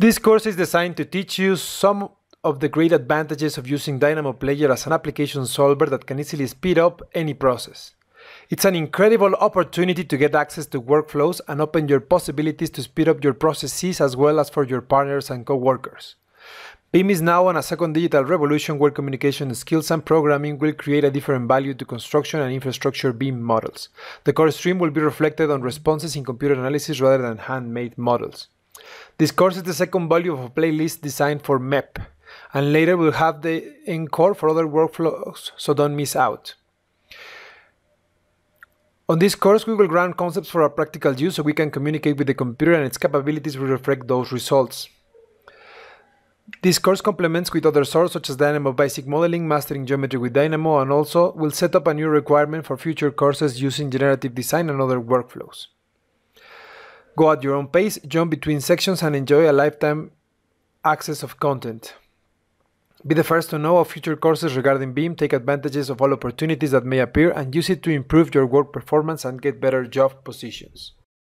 This course is designed to teach you some of the great advantages of using Dynamo Player as an application solver that can easily speed up any process. It's an incredible opportunity to get access to workflows and open your possibilities to speed up your processes as well as for your partners and coworkers. BIM is now on a second digital revolution where communication skills and programming will create a different value to construction and infrastructure BIM models. The core stream will be reflected on responses in computer analysis rather than handmade models. This course is the second volume of a playlist designed for MEP, and later we'll have the encore for other workflows, so don't miss out. On this course, we will ground concepts for our practical use so we can communicate with the computer and its capabilities will reflect those results. This course complements with other sources such as Dynamo Basic Modeling, Mastering Geometry with Dynamo, and also will set up a new requirement for future courses using generative design and other workflows. Go at your own pace, jump between sections, and enjoy a lifetime access of content. Be the first to know of future courses regarding Beam. take advantages of all opportunities that may appear, and use it to improve your work performance and get better job positions.